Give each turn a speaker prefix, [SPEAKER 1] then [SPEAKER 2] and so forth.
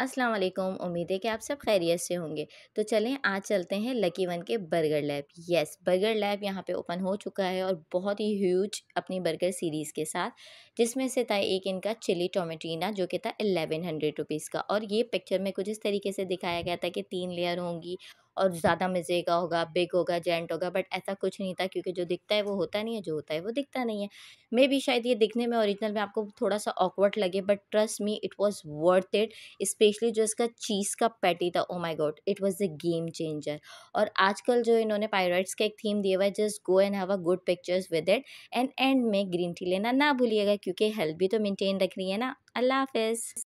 [SPEAKER 1] अस्सलाम वालेकुम उम्मीद है कि आप सब खैरियत से होंगे तो चलें आज चलते हैं लकी वन के burger lab yes burger lab यहाँ पे ओपन हो चुका है और बहुत ही ह्यूज अपनी बर्गर सीरीज़ के साथ जिसमें से था एक इनका चिली टोमेटीना जो कि था एलेवन हंड्रेड रुपीज़ का और ये पिक्चर में कुछ इस तरीके से दिखाया गया था कि तीन लेयर होंगी और ज़्यादा मज़े का होगा बिग होगा जेंट होगा बट ऐसा कुछ नहीं था क्योंकि जो दिखता है वो होता नहीं है जो होता है वो दिखता नहीं है मे भी शायद ये दिखने में ओरिजिनल में आपको थोड़ा सा ऑकवर्ड लगे but trust me it was worth it specially जो इसका चीज़ का पैटी था oh my God it was a game changer और आजकल जो इन्होंने पायरेट्स का एक थीम दिया हुआ है just go and have a good pictures with it and end में ग्रीन टी लेना ना भूलिएगा क्योंकि हेल्थ भी तो मेनटेन रख रही है ना अल्लाह हाफिज़